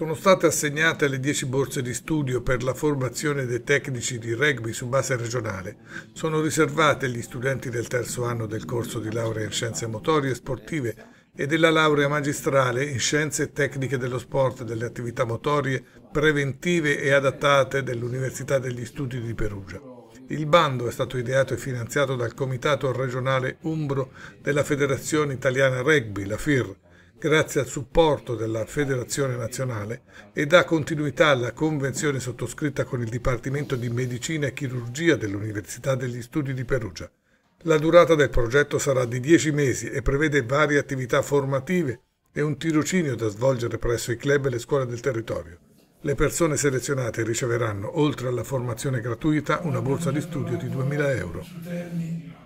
Sono state assegnate le 10 borse di studio per la formazione dei tecnici di rugby su base regionale. Sono riservate agli studenti del terzo anno del corso di laurea in scienze motorie e sportive e della laurea magistrale in scienze tecniche dello sport e delle attività motorie preventive e adattate dell'Università degli Studi di Perugia. Il bando è stato ideato e finanziato dal Comitato regionale Umbro della Federazione Italiana Rugby, la FIR, grazie al supporto della Federazione Nazionale e dà continuità alla convenzione sottoscritta con il Dipartimento di Medicina e Chirurgia dell'Università degli Studi di Perugia. La durata del progetto sarà di 10 mesi e prevede varie attività formative e un tirocinio da svolgere presso i club e le scuole del territorio. Le persone selezionate riceveranno, oltre alla formazione gratuita, una borsa di studio di 2.000 euro.